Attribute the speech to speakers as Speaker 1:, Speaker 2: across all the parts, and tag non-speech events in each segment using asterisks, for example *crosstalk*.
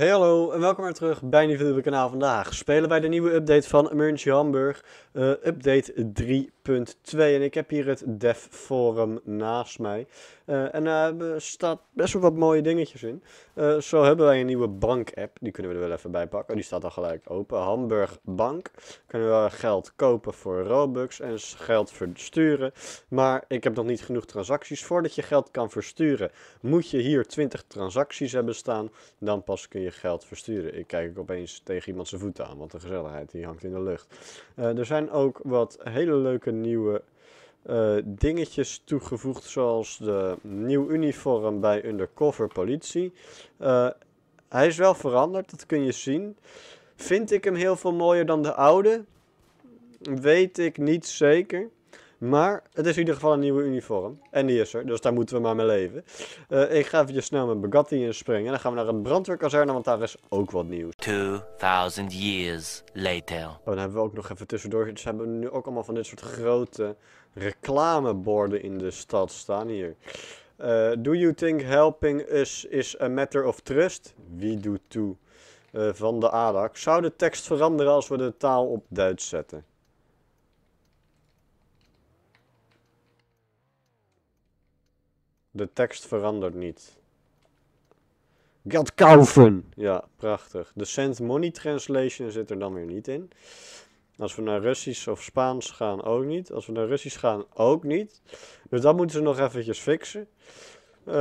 Speaker 1: Hey hallo en welkom weer terug bij een nieuwe kanaal vandaag. Spelen wij de nieuwe update van Emergency Hamburg, eh, update 3.2. En ik heb hier het dev forum naast mij. Eh, en daar eh, uh, staat best wel wat mooie dingetjes in. Eh, zo hebben wij een nieuwe bank-app. Die kunnen we er wel even bij pakken. Die staat al gelijk open. Hamburg Bank. Kunnen we geld kopen voor Robux en geld versturen. Maar ik heb nog niet genoeg transacties. Voordat je geld kan versturen, moet je hier 20 transacties hebben staan. Dan pas kun je geld versturen. Ik kijk opeens tegen iemand zijn voeten aan, want de gezelligheid die hangt in de lucht. er zijn ook wat hele leuke nieuwe eh, dingetjes toegevoegd, zoals de nieuw uniform bij undercover politie. Eh, hij is wel veranderd, dat kun je zien. Vind ik hem heel veel mooier dan de oude? Weet ik niet zeker. Maar het is in ieder geval een nieuwe uniform. En die is er, dus daar moeten we maar mee leven. Eh, ik ga even snel mijn Bugatti springen En dan gaan we naar een brandweerkazerne, want daar is ook wat nieuws. 2000 years later. Oh, dan hebben we ook nog even tussendoor. Dus hebben we nu ook allemaal van dit soort grote reclameborden in de stad staan hier. Eh, do you think helping us is a matter of trust? We do too. Eh, van de ADAC. Zou de tekst veranderen als we de taal op Duits zetten? De tekst verandert niet. Geld kaufen! Ja, prachtig. De Sense money translation zit er dan weer niet in. Als we naar Russisch of Spaans gaan, ook niet. Als we naar Russisch gaan, ook niet. Dus dat moeten ze nog eventjes fixen. Eh,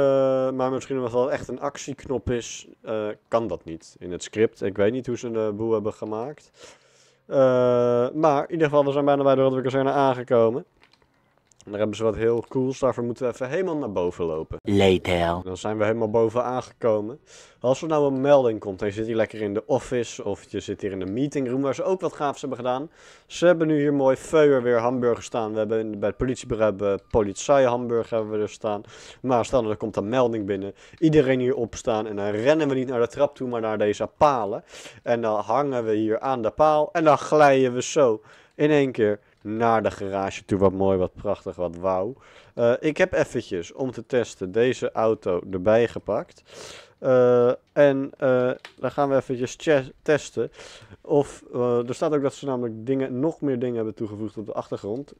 Speaker 1: maar misschien omdat dat echt een actieknop is, eh, kan dat niet in het script. Ik weet niet hoe ze de boel hebben gemaakt. Eh, maar in ieder geval, we zijn bijna bij de Rotterdamse aangekomen. En daar hebben ze wat heel cools. Daarvoor moeten we even helemaal naar boven lopen. Later. Dan zijn we helemaal boven aangekomen. Als er nou een melding komt dan zit hier lekker in de office of je zit hier in de meetingroom waar ze ook wat gaafs hebben gedaan. Ze hebben nu hier mooi feuer weer hamburger staan. We hebben bij het politiebureau hebben politie hamburger hebben we er staan. Maar stel er komt een melding binnen. Iedereen hier opstaan en dan rennen we niet naar de trap toe maar naar deze palen. En dan hangen we hier aan de paal en dan glijden we zo in één keer naar de garage toe. Wat mooi, wat prachtig, wat wauw. Eh, ik heb eventjes, om te testen, deze auto erbij gepakt. Eh, en uh, dan gaan we eventjes testen. Of, er staat ook dat ze namelijk dingen, nog meer dingen hebben toegevoegd op de achtergrond.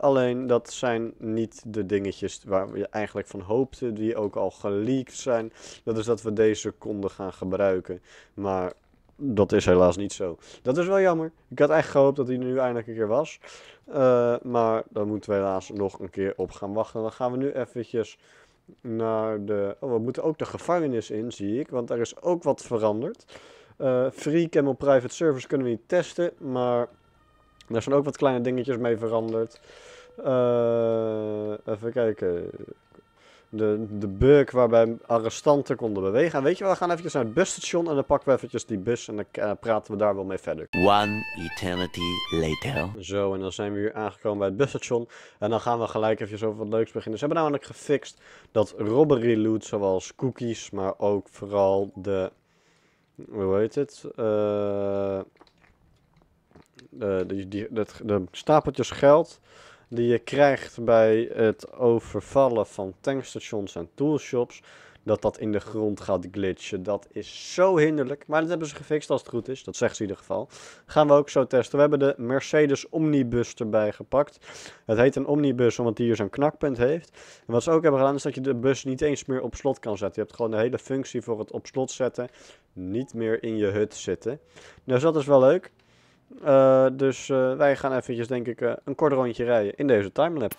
Speaker 1: alleen dat zijn niet de dingetjes waar we eigenlijk van hoopten. Die ook al geleakt zijn. Dat is dat we deze konden gaan gebruiken. Maar dat is helaas niet zo. Dat is wel jammer. Ik had echt gehoopt dat hij nu eindelijk een keer was. Eh, maar dan moeten we helaas nog een keer op gaan wachten. Dan gaan we nu eventjes naar de... Oh, we moeten ook de gevangenis in, zie ik. Want daar is ook wat veranderd. Eh, free Camel Private Servers kunnen we niet testen. Maar daar zijn ook wat kleine dingetjes mee veranderd. Eh, even kijken de, de bug waarbij arrestanten konden bewegen. En weet je we gaan eventjes naar het busstation en dan pakken we eventjes die bus en dan eh, praten we daar wel mee verder. One eternity later. Zo, en dan zijn we hier aangekomen bij het busstation. En dan gaan we gelijk eventjes over wat leuks beginnen. Ze hebben namelijk gefixt dat robbery loot, zoals cookies, maar ook vooral de... Hoe heet het? Eh, eh, die, de stapeltjes geld die je krijgt bij het overvallen van tankstations en toolshops, dat dat in de grond gaat glitchen. Dat is zo hinderlijk. Maar dat hebben ze gefixt als het goed is. Dat zegt ze in ieder geval. Gaan we ook zo testen. We hebben de Mercedes Omnibus erbij gepakt. Het heet een Omnibus omdat die hier zo'n knakpunt heeft. En wat ze ook hebben gedaan is dat je de bus niet eens meer op slot kan zetten. Je hebt gewoon de hele functie voor het op slot zetten niet meer in je hut zitten. Nou, dus dat is wel leuk. Eh, dus eh, wij gaan eventjes, denk ik, eh, een kort rondje rijden in deze timelapse.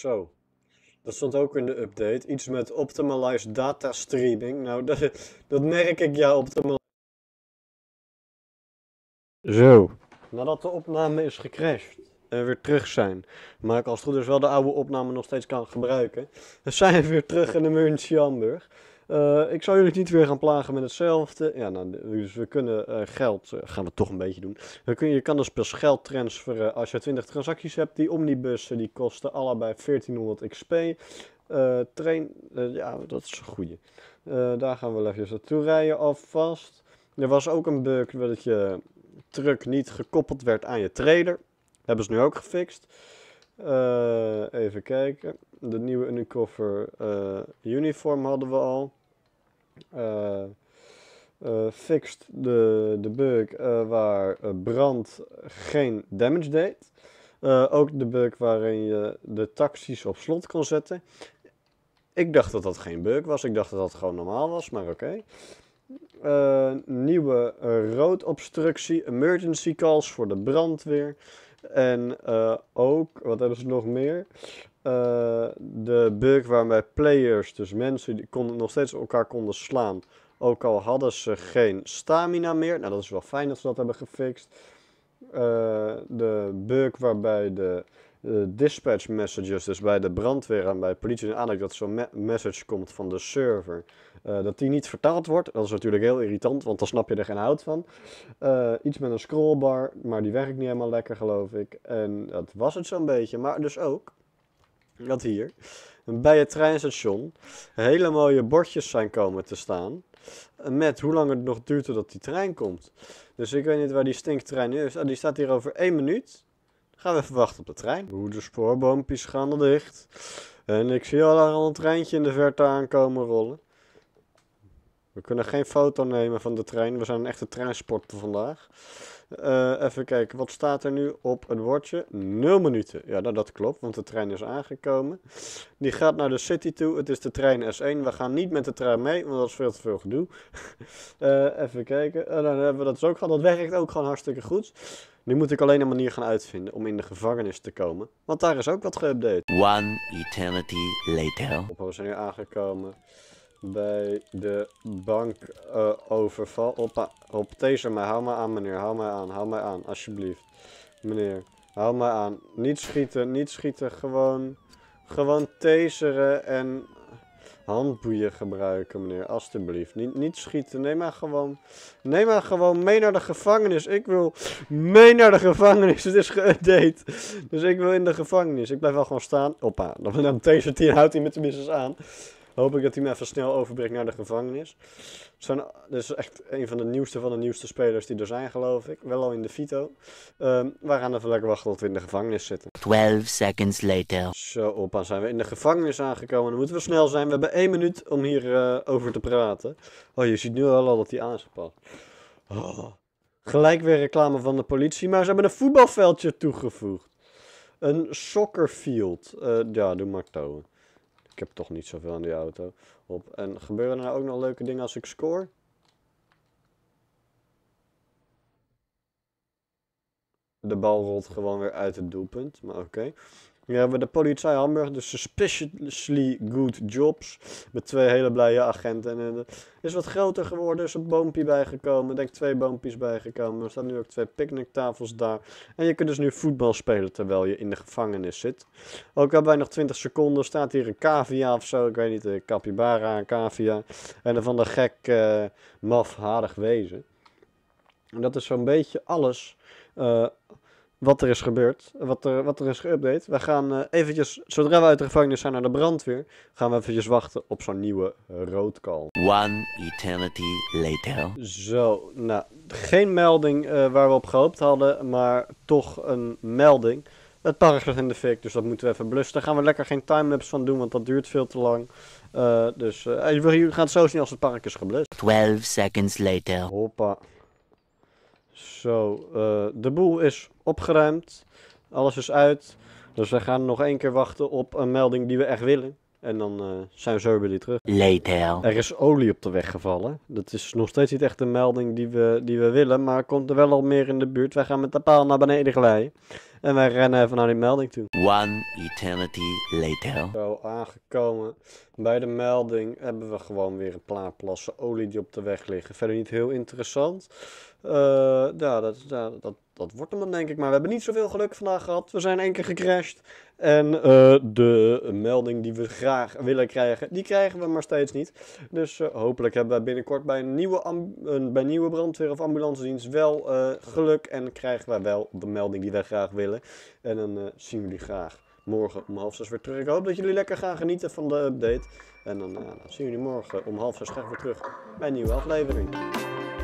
Speaker 1: Zo. Dat stond ook in de update. Iets met Optimalized data streaming. Nou, *laughs* dat, dat merk ik ja, optimal. Zo. Nadat de opname is gecrashed en weer terug zijn. Maar ik als goed is wel de oude opname nog steeds kan gebruiken. *laughs* We zijn weer terug in de München Hamburg. Eh, ik zou jullie niet weer gaan plagen met hetzelfde. Ja, nou, dus we kunnen eh, geld, eh, gaan we toch een beetje doen. kun, je kan dus per geld transferen als je 20 transacties hebt. Die omnibussen die kosten allebei 1400 XP. train, ja, dat is een goeie. daar gaan we even naartoe rijden alvast. Er was ook een bug dat je truck niet gekoppeld werd aan je trailer. Hebben ze nu ook gefixt. even kijken. De nieuwe uncover uniform hadden we al uh, eh, fixt de, de bug eh, waar eh, brand geen damage deed. ook de bug waarin je de taxis op slot kon zetten. Ik dacht dat dat geen bug was. Ik dacht dat dat gewoon normaal was, maar oké. Okay. nieuwe obstructie, emergency calls voor de brandweer. En ook, wat hebben ze nog meer? de bug waarbij players, dus mensen die konden, nog steeds elkaar konden slaan ook al hadden ze geen stamina meer. Nou, dat is wel fijn dat ze dat hebben gefixt. Eh, de bug waarbij de eh, dispatch messages, dus bij de brandweer en bij politie en aandacht, dat zo'n message komt van de server, eh, dat die niet vertaald wordt. Dat is natuurlijk heel irritant, want dan snap je er geen hout van. iets met een scrollbar, maar die werkt niet helemaal lekker, geloof ik. En dat was het zo'n beetje, maar dus ook dat hier, bij het treinstation hele mooie bordjes zijn komen te staan. Met hoe lang het nog duurt totdat die trein komt. Dus ik weet niet waar die stinktrein is. Ah, die staat hier over één minuut. Gaan we even wachten op de trein. Hoe de spoorboompjes gaan er dicht. En ik zie al een treintje in de verte aankomen rollen. We kunnen geen foto nemen van de trein. We zijn een echte treinsporter vandaag. Eh, even kijken, wat staat er nu op het woordje? 0 minuten. Ja, nou, dat klopt, want de trein is aangekomen. Die gaat naar de city toe. Het is de trein S1. We gaan niet met de trein mee, want dat is veel te veel gedoe. *laughs* Eh, even kijken. Eh, nou, dan hebben we dat dus ook gehad. Dat werkt ook gewoon hartstikke goed. Nu moet ik alleen een manier gaan uitvinden om in de gevangenis te komen. Want daar is ook wat geüpdate. One eternity later. we zijn nu aangekomen bij de bank Uh, Opa, op deze maar, hou me aan meneer, hou me aan, hou me aan, alsjeblieft. Meneer, hou me aan. Niet schieten, niet schieten, gewoon, gewoon taseren en handboeien gebruiken, meneer, alsjeblieft. Niet, niet schieten, neem maar gewoon, neem maar gewoon mee naar de gevangenis. Ik wil mee naar de gevangenis, *laughs* het is geüpdate. Dus ik wil in de gevangenis. Ik blijf wel gewoon staan. opa dan, dan tasert hij en houdt hij me tenminste aan hoop ik dat hij me even snel overbrengt naar de gevangenis. Zijn, dit is echt een van de nieuwste van de nieuwste spelers die er zijn, geloof ik. Wel al in de Vito. Um, gaan even lekker wachten tot we in de gevangenis zitten. 12 seconds later. Zo, opa, zijn we in de gevangenis aangekomen. Dan moeten we snel zijn. We hebben één minuut om hierover eh, over te praten. Oh, je ziet nu al, al dat hij aangepakt. Oh. Gelijk weer reclame van de politie, maar ze hebben een voetbalveldje toegevoegd. Een soccerfield. Uh, ja, doe maar touwen. Ik heb toch niet zoveel aan die auto op. En gebeuren er nou ook nog leuke dingen als ik score? De bal rolt gewoon weer uit het doelpunt, maar oké ja hebben de politie Hamburg, dus suspiciously good jobs. Met twee hele blije agenten. En is wat groter geworden, is een boompje bijgekomen. Ik denk twee boompjes bijgekomen. Er staan nu ook twee picknicktafels daar. En je kunt dus nu voetbal spelen terwijl je in de gevangenis zit. Ook al bij nog 20 seconden staat hier een cavia of zo. Ik weet niet, een capybara, een cavia. En dan van de gek, uh, eh, maf, wezen. En dat is zo'n beetje alles... Eh, wat er is gebeurd, wat er, wat er is geüpdate. We gaan eh, eventjes, zodra we uit de gevangenis zijn naar de brandweer, gaan we eventjes wachten op zo'n nieuwe roodkal. One eternity later. Zo, nou, geen melding eh, waar we op gehoopt hadden, maar toch een melding. Het park gaat in de fik, dus dat moeten we even blussen. Daar gaan we lekker geen timelapse van doen, want dat duurt veel te lang. Eh, dus jullie gaan het zo zien als het park is geblust. 12 seconds later. Hoppa. Zo, eh, de boel is opgeruimd. Alles is uit. Dus we gaan nog één keer wachten op een melding die we echt willen. En dan eh, zijn we zo weer terug. Later. Er is olie op de weg gevallen. Dat is nog steeds niet echt een melding die we, die we willen. Maar komt er wel al meer in de buurt. Wij gaan met de paal naar beneden glijden. En wij rennen even naar die melding toe. One eternity later. Zo, aangekomen. Bij de melding hebben we gewoon weer een paar plassen olie die op de weg liggen. Verder niet heel interessant. Eh, ja, dat, dat, dat wordt hem dan denk ik. Maar we hebben niet zoveel geluk vandaag gehad. We zijn één keer gecrashed. En eh, de melding die we graag willen krijgen, die krijgen we maar steeds niet. Dus eh, hopelijk hebben we binnenkort bij een nieuwe, een, bij nieuwe brandweer of ambulancedienst wel geluk. En krijgen wij wel de melding die wij graag willen. En dan zien we jullie graag morgen om half zes weer terug. Ik hoop dat jullie lekker gaan genieten van de update. En dan, zien zien jullie morgen om half zes graag weer terug bij een nieuwe aflevering.